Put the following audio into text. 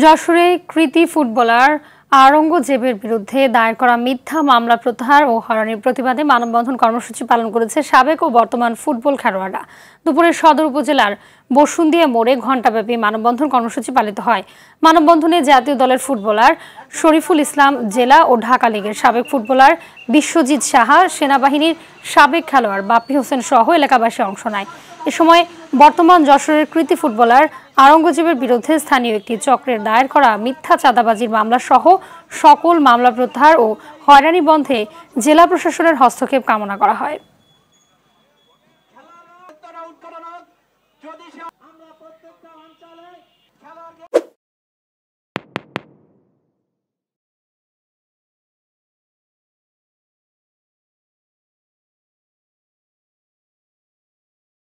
যশোরে কৃতি ফুটবলার আওরঙ্গজেবের বিরুদ্ধে দায়ের করা মিথ্যা মামলা প্রত্যাহার ও হরানির প্রতিবাদে মানববন্ধন কর্মসূচি পালন করেছে সাবেক ও বর্তমান ফুটবল খেলোয়াড়রা দুপুরে সদর উপজেলার বসুন্দিয়া মোড়ে ঘণ্টাব্যাপী মানববন্ধন কর্মসূচি পালিত হয় মানববন্ধনে জাতীয় দলের ফুটবলার শরীফুল ইসলাম জেলা ও ঢাকা লীগের সাবেক ফুটবলার বিশ্বজিৎ সাহা সেনাবাহিনীর সাবেক খেলোয়াড় বাপ্পি হোসেন সহ এলাকাবাসী অংশ নেয় এ সময় বর্তমান যশোরের কৃতি ফুটবলার আরঙ্গজীবের বিরুদ্ধে স্থানীয় একটি চক্রের দায়ের করা মিথ্যা চাঁদাবাজির মামলা সহ সকল মামলা প্রত্যাহার ও হয়রানি বন্ধে জেলা প্রশাসনের হস্তক্ষেপ কামনা করা হয় যদি